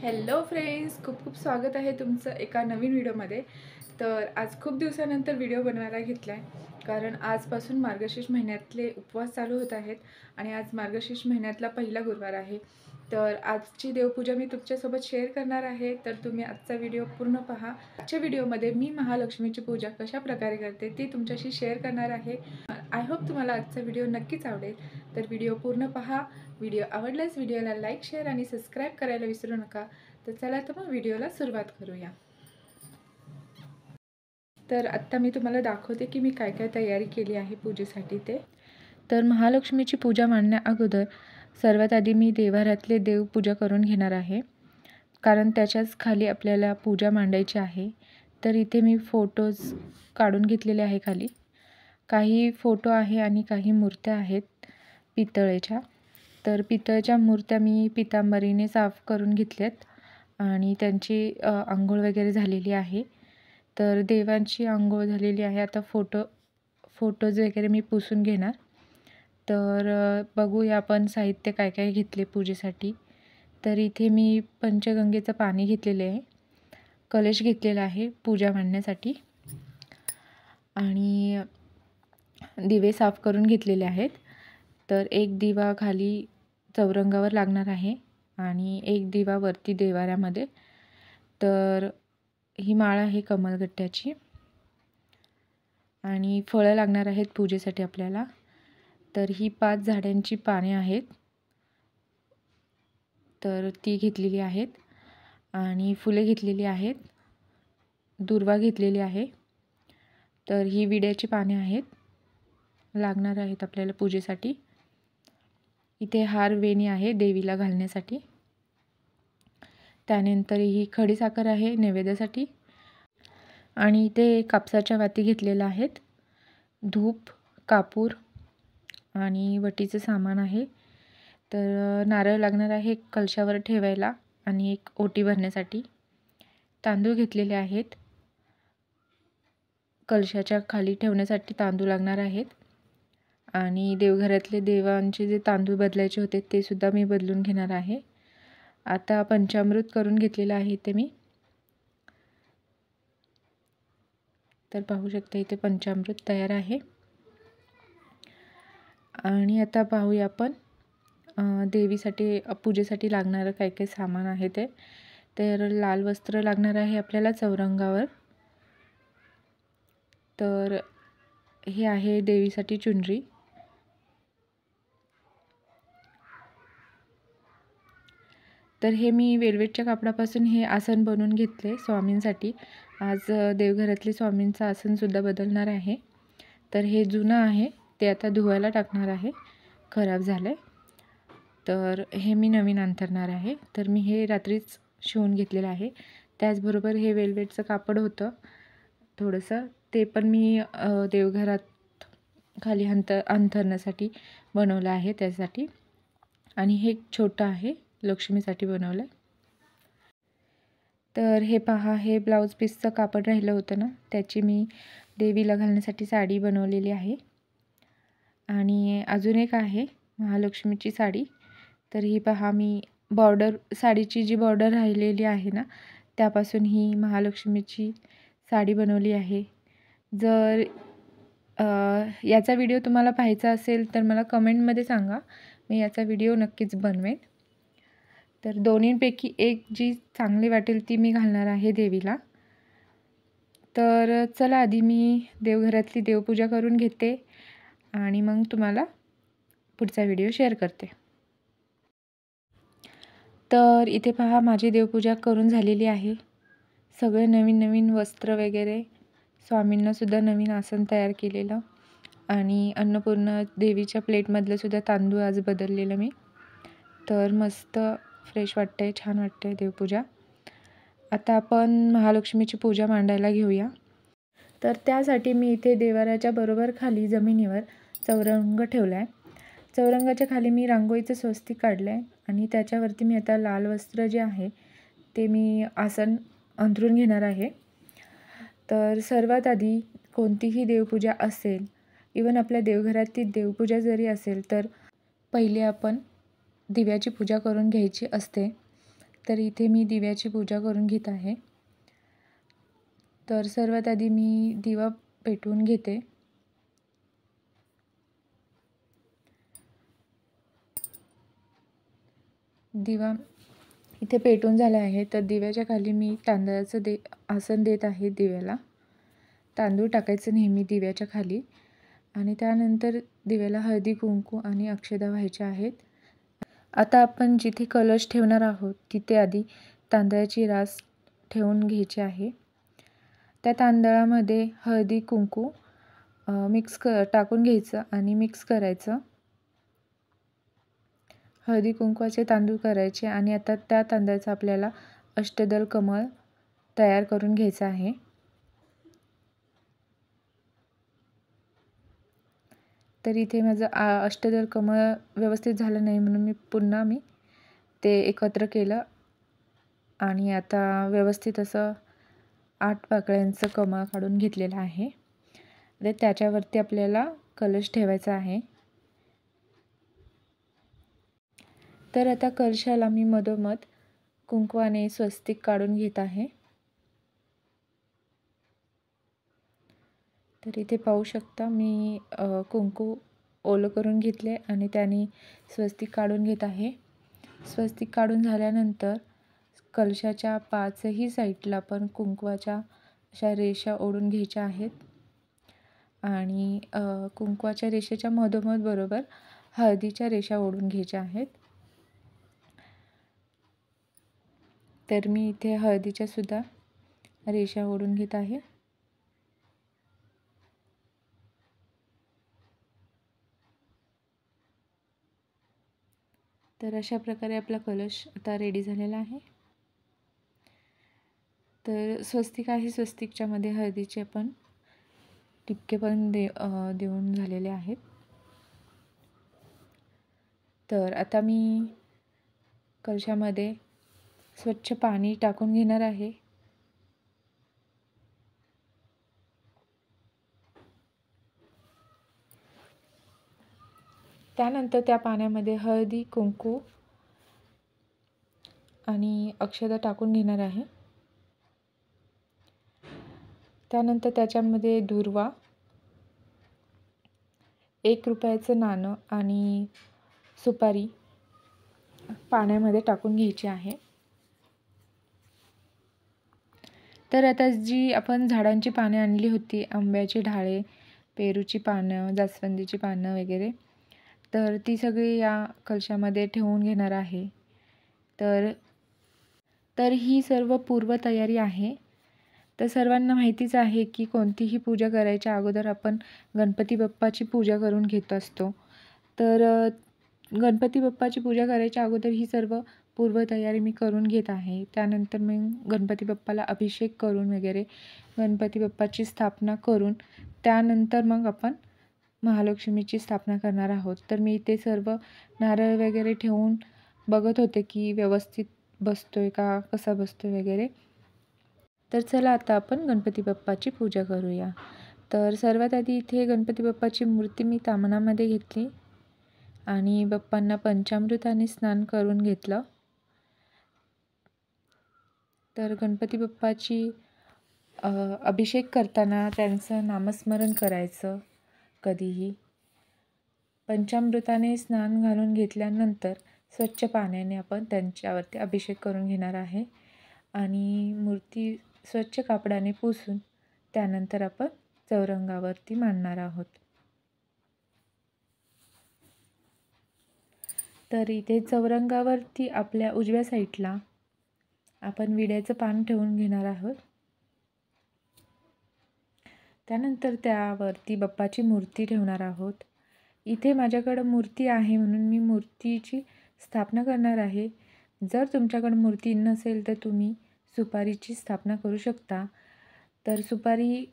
hello friends खूप खूप स्वागत आहे तुमचं एका नवीन व्हिडिओमध्ये तर आज खूप दिवसानंतर व्हिडिओ बनवायला घेतला आहे कारण आजपासून मार्गशीर्ष महिन्यातले उपवास चालू होत आहेत आणि आज मार्गशीर्ष महिन्यातला पहिला गुरुवार आहे तर आजची देवपूजा मी तुमच्यासोबत शेअर करणार आहे तर तुम्ही आजचा व्हिडिओ पूर्ण पहा आजच्या व्हिडिओमध्ये मी महालक्ष्मीची पूजा कशा प्रकारे करते ती तुमच्याशी शेअर करणार आहे आय होप तुम्हाला आजचा व्हिडिओ नक्कीच आवडेल तर व्हिडिओ पूर्ण पहा व्हिडिओ आवडल्यास व्हिडिओला लाईक शेअर आणि सबस्क्राईब करायला विसरू नका तर चला तर मग व्हिडिओला सुरुवात करूया तर आत्ता मी तुम्हाला दाखवते की मी काय काय तयारी केली आहे पूजेसाठी ते तर महालक्ष्मीची पूजा मांडण्या अगोदर सर्वात आधी मी देवारातले देव पूजा करून घेणार आहे कारण त्याच्याच खाली आपल्याला पूजा मांडायची आहे तर इथे मी फोटोज काढून घेतलेले आहे खाली काही फोटो आहे आणि काही मूर्त्या आहेत पितळेच्या तर पितळच्या मूर्त्या मी पितांबरीने साफ करून घेतल्यात आणि त्यांची आंघोळ वगैरे झालेली आहे तर देवांची आंघोळ झालेली आहे आता फोटो फोटोज वगैरे मी पुसून घेणार तर बघूया आपण साहित्य काय काय घेतले पूजेसाठी तर इथे मी पंचगंगेचं पाणी घेतलेलं आहे कलश घेतलेला आहे पूजा मांडण्यासाठी आणि दिवे साफ करून घेतलेले आहेत तर एक दिवा खाली चौरंगावर लागणार आहे आणि एक दिवा वरती देवाऱ्यामध्ये तर ही माळ आहे कमलगट्ट्याची आणि फळं लागणार आहेत पूजेसाठी आपल्याला तर ही पाच झाडांची पाने आहेत तर ती घेतलेली आहेत आणि फुले घेतलेली आहेत दुर्वा घेतलेली आहे तर ही विड्याची पाने आहेत लागणार आहेत आपल्याला पूजेसाठी इथे हार वेणी आहे देवीला घालण्यासाठी त्यानंतर ही खडी आहे नैवेद्यासाठी आणि इथे कापसाच्या वाती घेतलेल्या आहेत धूप कापूर आणि वटीचं सामान आहे तर नारळ लागणार आहे कलशावर ठेवायला आणि एक ओटी भरण्यासाठी तांदूळ घेतलेले आहेत कलशाच्या खाली ठेवण्यासाठी तांदूळ लागणार आहेत आणि देवघरातले देवांचे जे तांदूळ बदलायचे होते ते सुद्धा मी बदलून घेणार आहे आता पंचामृत करून घेतलेलं आहे ते मी तर पाहू शकता इथे पंचामृत तयार आहे आणि आता पाहूया आपण देवीसाठी पूजेसाठी लागणारं काय काय सामान आहे ते तर लाल वस्त्र लागणार आहे आपल्याला चौरंगावर तर हे आहे देवीसाठी चुनरी तर हे मी वेलवेटच्या कापडापासून हे आसन बनवून घेतले स्वामींसाठी आज देवघरातले स्वामींचं आसनसुद्धा बदलणार आहे तर हे जुनं आहे ते आता धुवायला टाकणार आहे खराब झालं आहे तर हे मी नवीन अंतरणार आहे तर मी हे रात्रीच शिवून घेतलेलं आहे त्याचबरोबर हे वेलवेटचं कापड होतं थोडंसं ते पण मी देवघरात खाली अंत अंथरण्यासाठी बनवलं आहे त्यासाठी आणि हे छोटं आहे लक्ष्मीसाठी बनवलं आहे तर हे पहा हे ब्लाऊज पीसचं कापड राहिलं होतं ना त्याची मी देवीला घालण्यासाठी साडी बनवलेली आहे आणि अजून एक आहे महालक्ष्मीची साडी तर ही पहा मी बॉर्डर साडीची जी बॉर्डर राहिलेली आहे ना त्यापासून ही महालक्ष्मीची साडी बनवली आहे जर याचा व्हिडिओ तुम्हाला पाहायचा असेल तर मला कमेंटमध्ये सांगा मी याचा व्हिडिओ नक्कीच बनवेन तर दोन्हींपैकी एक जी चांगली वाटेल ती मी घालणार आहे देवीला तर चला आधी मी देवघरातली देवपूजा करून घेते आणि मग तुम्हाला पुढचा व्हिडिओ शेअर करते तर इथे पहा माझी देवपूजा करून झालेली आहे सगळे नवीन नवीन वस्त्र वगैरे स्वामींनासुद्धा नवीन आसन तयार केलेलं आणि अन्नपूर्ण देवीच्या प्लेटमधलंसुद्धा तांदूळ आज बदललेलं मी तर मस्त फ्रेश वाटते छान वाटते देवपूजा आता आपण महालक्ष्मीची पूजा मांडायला घेऊया तर त्यासाठी मी इथे देवाराच्या बरोबर खाली जमिनीवर चौरंग ठेवला आहे चौरंगाच्या खाली मी रांगोळीचं स्वस्ती काढलं आहे आणि त्याच्यावरती मी आता लाल वस्त्र जे आहे ते मी आसन अंथरून घेणार आहे तर सर्वात आधी कोणतीही देवपूजा असेल इवन आपल्या देवघरात ती देवपूजा जरी असेल तर पहिले आपण दिव्याची पूजा करून घ्यायची असते तर इथे मी दिव्याची पूजा करून घेत आहे तर सर्वात आधी मी दिवा पेटवून घेते दिवा इथे पेटून झाला आहे तर दिव्याच्या खाली मी तांदळाचं दे आसन देत आहे दिव्याला तांदूळ टाकायचं नेहमी दिव्याच्या खाली आणि त्यानंतर दिव्याला हळदी कुंकू आणि अक्षदा व्हायच्या आहेत आता आपण जिथे कलश ठेवणार आहोत तिथे आधी तांदळाची रास ठेवून घ्यायची आहे त्या तांदळामध्ये हळदी कुंकू मिक्स क टाकून घ्यायचं आणि मिक्स करायचं हळदी कुंकवाचे तांदूळ करायचे आणि आता त्या तांदळाचा आपल्याला अष्टदल कमळ तयार करून घ्यायचं आहे तर इथे माझं आ अष्टदल कमळ व्यवस्थित झालं नाही म्हणून मी पुन्हा मी ते एकत्र केलं आणि आता व्यवस्थित असं आठ पाकळ्यांचं कमळ काढून घेतलेलं आहे तर त्याच्यावरती आपल्याला कलश ठेवायचा आहे तर आता कलशाला मी मधोमध कुंकवाने स्वस्तिक काढून घेत आहे तर इथे पाहू शकता मी कुंकू ओलं करून घेतले आणि त्याने स्वस्तिक काढून घेत आहे स्वस्तिक काढून झाल्यानंतर कलशाच्या पाचही साईडला पण कुंकवाच्या अशा रेषा ओढून घ्यायच्या आहेत आणि कुंकवाच्या रेषेच्या मधोमध बरोबर हळदीच्या रेषा ओढून घ्यायच्या आहेत तर मी इथे हळदीच्यासुद्धा रेषा ओढून घेत आहे तर अशा प्रकारे आपला कलश आता रेडी झालेला आहे तर स्वस्तिक आहे स्वस्तिकच्यामध्ये हळदीचे पण टिपके पण दे देऊन झालेले आहेत तर आता मी कलशामध्ये स्वच्छ पाणी टाकून घेणार आहे त्यानंतर त्या पाण्यामध्ये हळदी कुंकू आणि अक्षदा टाकून घेणार आहे त्यानंतर त्याच्यामध्ये दुर्वा एक रुपयाचं नाणं आणि सुपारी पाण्यामध्ये टाकून घ्यायची आहे तर आता जी आपण झाडांची पाने आणली होती आंब्याची ढाळे पेरूची पानं जास्वंदीची पानं वगैरे तर ती सगळी या कलशामध्ये ठेवून घेणार आहे तर तर ही सर्व पूर्वतयारी आहे तर सर्वांना माहितीच आहे की कोणतीही पूजा करायच्या अगोदर आपण गणपती बाप्पाची पूजा करून घेत असतो तर गणपती बाप्पाची पूजा करायच्या अगोदर ही सर्व पूर्वतयारी मी करून घेत आहे त्यानंतर मी गणपती बाप्पाला अभिषेक करून वगैरे गणपती बाप्पाची स्थापना करून त्यानंतर मग आपण महालक्ष्मीची स्थापना करणार आहोत तर मी इथे सर्व नारळ वगैरे ठेवून बघत होते की व्यवस्थित बसतो आहे का कसा बसतो आहे वगैरे तर चला आता आपण गणपती बाप्पाची पूजा करूया तर सर्वात आधी इथे गणपती बाप्पाची मूर्ती मी तामणामध्ये घेतली आणि बाप्पांना पंचामृताने स्नान करून घेतलं तर गणपती बाप्पाची अभिषेक करताना त्यांचं नामस्मरण करायचं कधीही पंचामृताने स्नान घालून घेतल्यानंतर स्वच्छ पाण्याने आपण त्यांच्यावरती अभिषेक करून घेणार आहे आणि मूर्ती स्वच्छ कापडाने पुसून त्यानंतर आपण चौरंगावरती मांडणार आहोत तर इथे चौरंगावरती आपल्या उजव्या साईडला आपण विड्याचं पान ठेवून घेणार आहोत त्यानंतर त्यावरती बाप्पाची मूर्ती ठेवणार आहोत इथे माझ्याकडं मूर्ती आहे म्हणून मी मूर्तीची स्थापना करणार आहे जर तुमच्याकडं मूर्ती नसेल तर तुम्ही सुपारीची स्थापना करू शकता तर सुपारी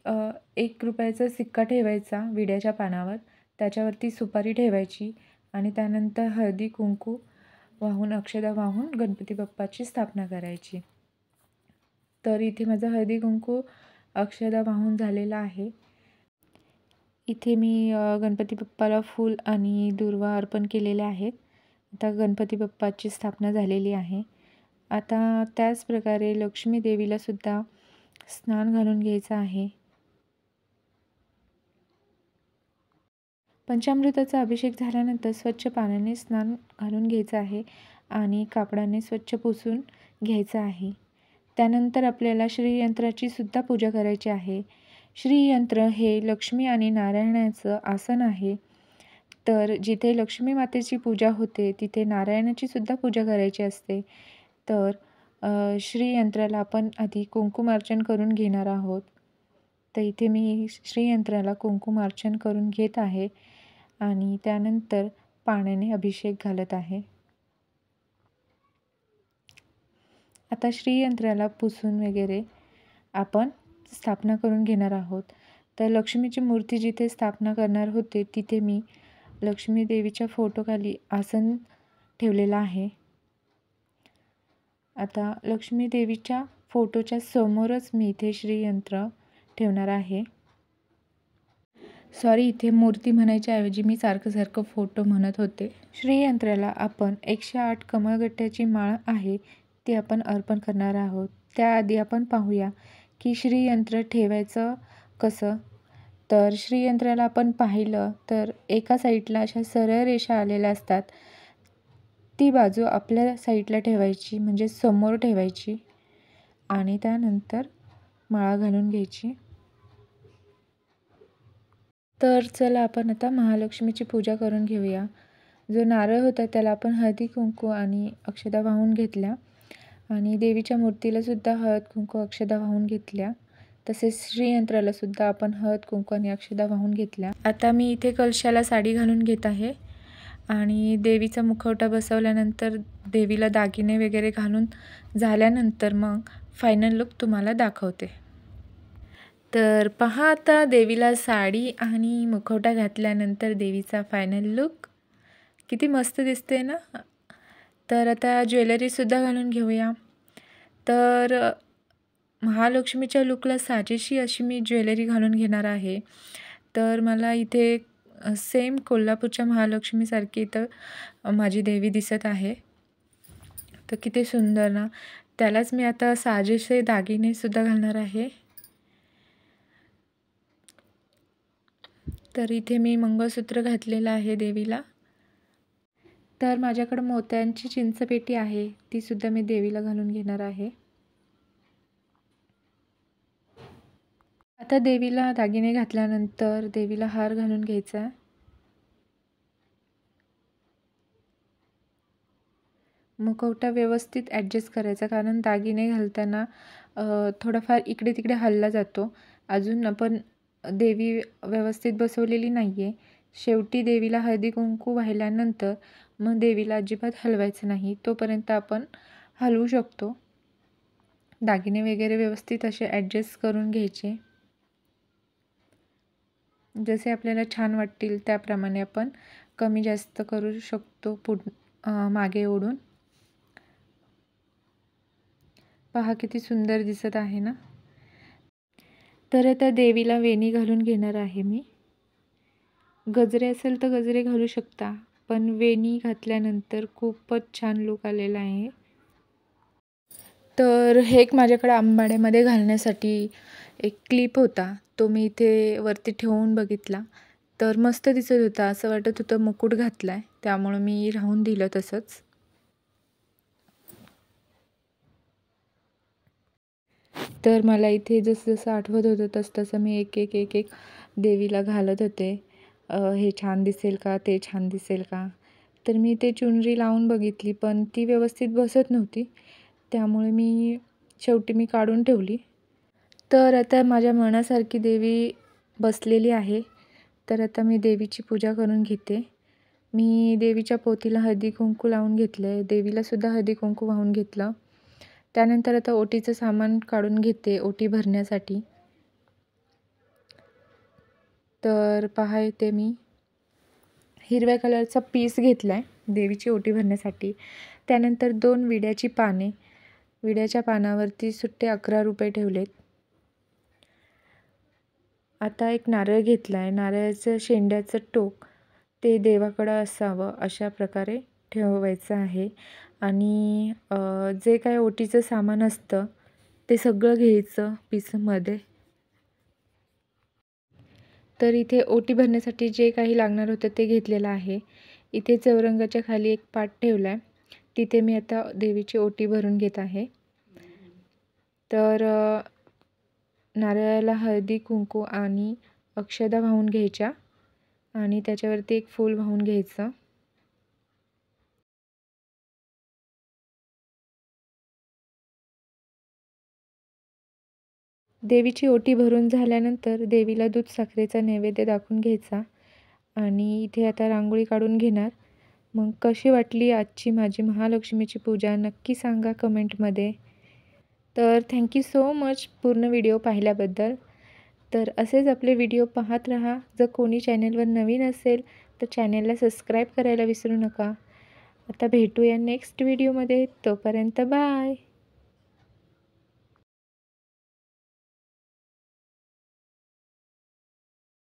एक रुपयाचा सिक्का ठेवायचा विड्याच्या पानावर त्याच्यावरती सुपारी ठेवायची आणि त्यानंतर हळदी कुंकू वाहून अक्षदा वाहून गणपती बाप्पाची स्थापना करायची तर इथे माझं हळदी कुंकू अक्षदा वाहून झालेला आहे इथे मी गणपती बाप्पाला फूल आणि दुर्वा अर्पण केलेल्या आहेत आता गणपती बाप्पाची स्थापना झालेली आहे आता त्याचप्रकारे लक्ष्मी देवीलासुद्धा स्नान घालून घ्यायचं आहे पंचामृताचा अभिषेक झाल्यानंतर स्वच्छ पाण्याने स्नान घालून घ्यायचं आहे आणि कापडाने स्वच्छ पुसून घ्यायचं आहे त्यानंतर आपल्याला श्रीयंत्राची सुद्धा पूजा करायची आहे श्रीयंत्र हे लक्ष्मी आणि नारायणाचं आसन आहे तर जिथे लक्ष्मी मातेची पूजा होते तिथे नारायणाची सुद्धा पूजा करायची असते तर श्रीयंत्राला आपण आधी कुंकुमार्चन करून घेणार आहोत तर इथे मी श्रीयंत्राला कुंकुमार्चन करून घेत आहे आणि त्यानंतर पाण्याने अभिषेक घालत आहे आता श्रीयंत्राला पुसून वगैरे आपण स्थापना करून घेणार आहोत तर लक्ष्मीची मूर्ती जिथे स्थापना करणार होते तिथे मी लक्ष्मी देवीच्या फोटोखाली आसन ठेवलेलं आहे आता लक्ष्मी देवीच्या फोटोच्या समोरच मी इथे श्रीयंत्र ठेवणार आहे सॉरी इथे मूर्ती म्हणायच्या ऐवजी मी सारखं सारखं फोटो म्हणत होते श्रीयंत्राला आपण एकशे आठ कमळगट्ट्याची माळ आहे ती आपण अर्पण करणार आहोत त्याआधी आपण पाहूया की श्रीयंत्र ठेवायचं कसं तर श्रीयंत्राला आपण पाहिलं तर एका साईडला अशा सरळ रेषा आलेल्या असतात ती बाजू आपल्या साईडला ठेवायची म्हणजे समोर ठेवायची आणि त्यानंतर माळा घालून घ्यायची तर चला आपण आता महालक्ष्मीची पूजा करून घेऊया जो नारळ होता त्याला आपण हळदी कुंकू आणि अक्षदा वाहून घेतल्या आणि देवीच्या मूर्तीलासुद्धा हळद कुंकू अक्षदा वाहून घेतल्या तसेच श्रीयंत्रालासुद्धा आपण हळद कुंकू आणि अक्षदा वाहून घेतल्या आता मी इथे कलशाला साडी घालून घेत आहे आणि देवीचा मुखवटा बसवल्यानंतर देवीला दागिने वगैरे घालून झाल्यानंतर मग फायनल लुक तुम्हाला दाखवते तर पहा आता देवीला साडी आणि मुखवटा घातल्यानंतर देवीचा फायनल लुक किती मस्त दिसते ना तर आता ज्वेलरीसुद्धा घालून घेऊया तर महालक्ष्मीच्या लुकला साजेशी अशी मी ज्वेलरी घालून घेणार आहे तर मला इथे सेम कोल्हापूरच्या महालक्ष्मीसारखी इथं माझी देवी दिसत आहे तर किती सुंदर ना त्यालाच मी आता साजेसे दागिनेसुद्धा घालणार आहे तर इथे मी मंगळसूत्र घातलेलं आहे देवीला तर माझ्याकडं मोत्यांची चिंचपेटी आहे तीसुद्धा मी देवीला घालून घेणार आहे आता देवीला दागिने घातल्यानंतर देवीला हार घालून घ्यायचा मुखवटा व्यवस्थित ॲडजस्ट करायचा कारण दागिने घालताना थोडाफार इकडे तिकडे हल्ला जातो अजून आपण देवी व्यवस्थित बसवलेली नाही आहे शेवटी देवीला हळदी कुंकू वाहिल्यानंतर मग देवीला अजिबात हलवायचं नाही तोपर्यंत आपण हलवू शकतो दागिने वगैरे व्यवस्थित असे ॲडजस्ट करून घ्यायचे जसे आपल्याला छान वाटतील त्याप्रमाणे आपण कमी जास्त करू शकतो पुढ मागे ओढून पहा किती सुंदर दिसत आहे ना तर आता देवीला वेणी घालून घेणार आहे मी गजरे असेल तर गजरे घालू शकता पण वेणी घातल्यानंतर खूपच छान लुक आलेला आहे तर हे एक माझ्याकडे आंबाड्यामध्ये घालण्यासाठी एक क्लिप होता तो मी इथे वरती ठेवून बघितला तर मस्त दिसत होता असं वाटत होतं मुकुट घातला आहे त्यामुळं मी राहून दिलं तसंच तर मला इथे जसं जसं आठवत होतं तसं तसं मी एक एक एक एक देवीला घालत होते हे छान दिसेल का ते छान दिसेल का तर मी ते चुनरी लावून बघितली पण ती व्यवस्थित बसत नव्हती त्यामुळे मी शेवटी मी काढून ठेवली तर आता माझ्या मनासारखी देवी बसलेली आहे तर आता मी देवीची पूजा करून घेते मी देवीच्या पोतीला हळदी कुंकू लावून घेतले देवीलासुद्धा हळदी कुंकू वाहून घेतलं त्यानंतर आता ओटीचं सामान काढून घेते ओटी भरण्यासाठी तर पहा येते मी हिरव्या कलरचा पीस घेतला आहे देवीची ओटी भरण्यासाठी त्यानंतर दोन विड्याची पाने विड्याच्या पानावरती सुट्टे अकरा रुपये ठेवलेत आता एक नारळ घेतला आहे नारळाचं शेंड्याचं टोक ते देवाकडं असावं अशा प्रकारे ठेवायचं आहे आणि जे काय ओटीचं सामान असतं ते सगळं घ्यायचं पीसमध्ये तर इथे ओटी भरण्यासाठी जे काही लागणार होतं ते घेतलेलं आहे इथे चौरंगाच्या खाली एक पाट ठेवला आहे तिथे मी आता देवीची ओटी भरून घेत आहे तर नारळाला हळदी कुंकू आणि अक्षदा वाहून घ्यायच्या आणि त्याच्यावरती एक फूल वाहून घ्यायचं देवीची ओटी भरून झाल्यानंतर देवीला दूध साखरेचा नैवेद्य दाखवून घ्यायचा आणि इथे आता रांगोळी काढून घेणार मग कशी वाटली आजची माझी महालक्ष्मीची पूजा नक्की सांगा कमेंटमध्ये तर थँक्यू सो मच पूर्ण व्हिडिओ पाहिल्याबद्दल तर असेच आपले व्हिडिओ पाहत राहा जर कोणी चॅनलवर नवीन असेल तर चॅनलला सबस्क्राईब करायला विसरू नका आता भेटूया नेक्स्ट व्हिडिओमध्ये तोपर्यंत बाय